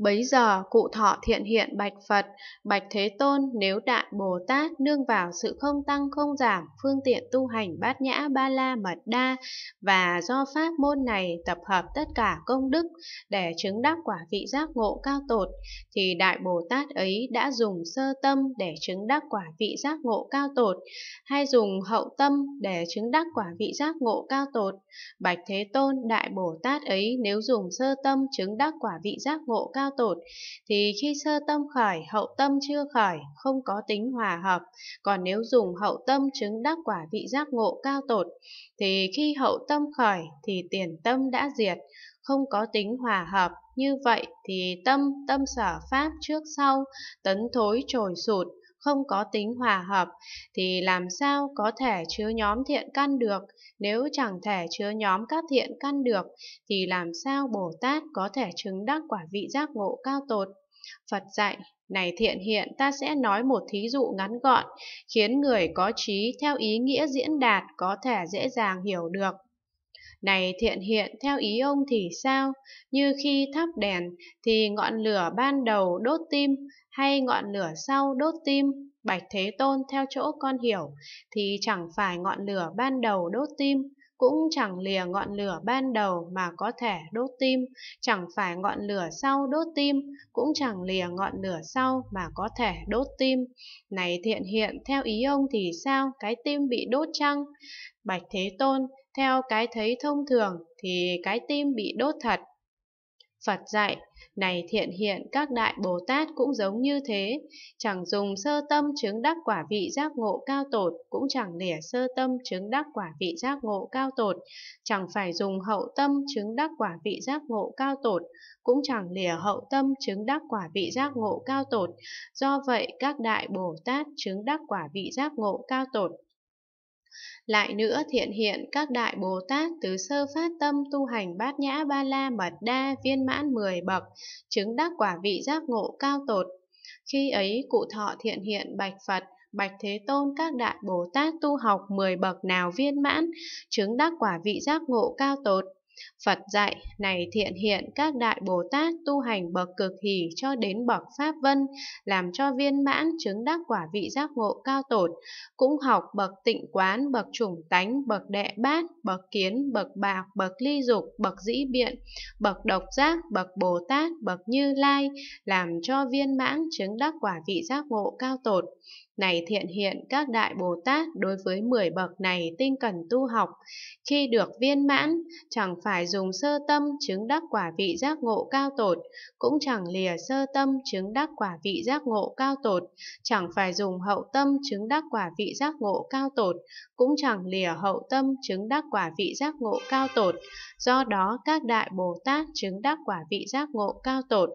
Bấy giờ cụ thọ thiện hiện bạch Phật, bạch Thế Tôn nếu đại Bồ Tát nương vào sự không tăng không giảm, phương tiện tu hành bát nhã ba la mật đa và do pháp môn này tập hợp tất cả công đức để chứng đắc quả vị giác ngộ cao tột, thì đại Bồ Tát ấy đã dùng sơ tâm để chứng đắc quả vị giác ngộ cao tột, hay dùng hậu tâm để chứng đắc quả vị giác ngộ cao tột. Bạch Thế Tôn đại Bồ Tát ấy nếu dùng sơ tâm chứng đắc quả vị giác ngộ cao ma tột, thì khi sơ tâm khởi, hậu tâm chưa khởi, không có tính hòa hợp. Còn nếu dùng hậu tâm chứng đắc quả vị giác ngộ cao tột, thì khi hậu tâm khởi thì tiền tâm đã diệt, không có tính hòa hợp. Như vậy thì tâm, tâm sở pháp trước sau, tấn thối trồi sụt, không có tính hòa hợp thì làm sao có thể chứa nhóm thiện căn được? Nếu chẳng thể chứa nhóm các thiện căn được thì làm sao Bồ Tát có thể chứng đắc quả vị giác ngộ cao tột? Phật dạy, này thiện hiện ta sẽ nói một thí dụ ngắn gọn, khiến người có trí theo ý nghĩa diễn đạt có thể dễ dàng hiểu được này thiện hiện theo ý ông thì sao, như khi thắp đèn thì ngọn lửa ban đầu đốt tim hay ngọn lửa sau đốt tim, Bạch Thế Tôn theo chỗ con hiểu thì chẳng phải ngọn lửa ban đầu đốt tim, cũng chẳng lìa ngọn lửa ban đầu mà có thể đốt tim, chẳng phải ngọn lửa sau đốt tim, cũng chẳng lìa ngọn lửa sau mà có thể đốt tim. Này thiện hiện, theo ý ông thì sao, cái tim bị đốt chăng? Bạch Thế Tôn, theo cái thấy thông thường thì cái tim bị đốt thật. Phật dạy, này thiện hiện các đại Bồ Tát cũng giống như thế, chẳng dùng sơ tâm chứng đắc quả vị giác ngộ cao tột, cũng chẳng lìa sơ tâm chứng đắc quả vị giác ngộ cao tột, chẳng phải dùng hậu tâm chứng đắc quả vị giác ngộ cao tột, cũng chẳng lìa hậu tâm chứng đắc quả vị giác ngộ cao tột. Do vậy các đại Bồ Tát chứng đắc quả vị giác ngộ cao tột lại nữa thiện hiện các đại Bồ Tát từ sơ phát tâm tu hành bát nhã ba la mật đa viên mãn 10 bậc, chứng đắc quả vị giác ngộ cao tột. Khi ấy cụ thọ thiện hiện bạch Phật, Bạch Thế Tôn các đại Bồ Tát tu học 10 bậc nào viên mãn, chứng đắc quả vị giác ngộ cao tột. Phật dạy, này thiện hiện các đại Bồ Tát tu hành bậc cực hỷ cho đến bậc Pháp Vân, làm cho viên mãn chứng đắc quả vị giác ngộ cao tột, cũng học bậc tịnh quán, bậc chủng tánh, bậc đệ bát, bậc kiến, bậc bạc, bậc ly dục, bậc dĩ biện, bậc độc giác, bậc Bồ Tát, bậc Như Lai, làm cho viên mãn chứng đắc quả vị giác ngộ cao tột. Này thiện hiện các đại Bồ Tát đối với mười bậc này tinh cần tu học, khi được viên mãn, chẳng phải phải dùng sơ tâm chứng đắc quả vị giác ngộ cao tột, cũng chẳng lìa sơ tâm chứng đắc quả vị giác ngộ cao tột, chẳng phải dùng hậu tâm chứng đắc quả vị giác ngộ cao tột, cũng chẳng lìa hậu tâm chứng đắc quả vị giác ngộ cao tột. Do đó các đại Bồ Tát chứng đắc quả vị giác ngộ cao tột.